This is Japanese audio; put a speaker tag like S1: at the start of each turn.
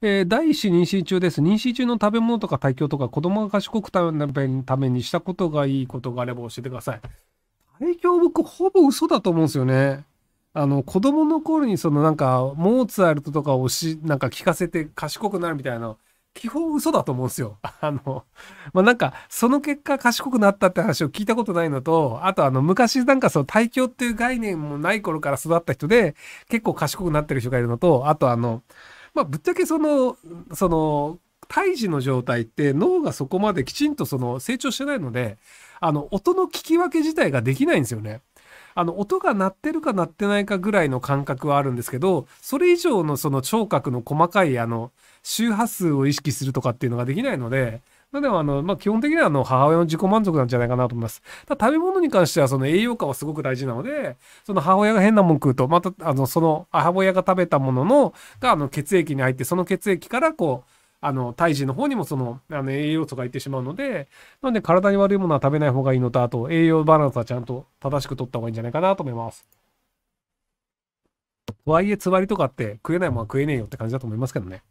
S1: えー、第一子妊娠中です。妊娠中の食べ物とか体調とか、子供が賢く食べるためにしたことがいいことがあれば教えてください。体調僕、ほぼ嘘だと思うんですよね。あの、子供の頃にそのなんか、モーツァルトとかをし、なんか聞かせて賢くなるみたいな、基本嘘だと思うんですよ。あの、まあ、なんか、その結果賢くなったって話を聞いたことないのと、あとあの、昔なんかその体調っていう概念もない頃から育った人で、結構賢くなってる人がいるのと、あとあの、まあ、ぶっちゃけその、その、胎児の状態って脳がそこまできちんとその成長してないので、あの、音の聞き分け自体ができないんですよね。あの、音が鳴ってるか鳴ってないかぐらいの感覚はあるんですけど、それ以上のその聴覚の細かい、あの、周波数を意識するとかっていうのができないので、まあ、でもあの、まあ、基本的にはあの母親の自己満足なんじゃないかなと思います。ただ食べ物に関してはその栄養価はすごく大事なので、その母親が変なもん食うと、またあのその母親が食べたもののがあの血液に入って、その血液からこう、あの、胎児の方にもその、あの、栄養素がいってしまうので、なんで体に悪いものは食べない方がいいのと、あと、栄養バランスはちゃんと正しく取った方がいいんじゃないかなと思います。とはいえ、つわりとかって食えないものは食えねえよって感じだと思いますけどね。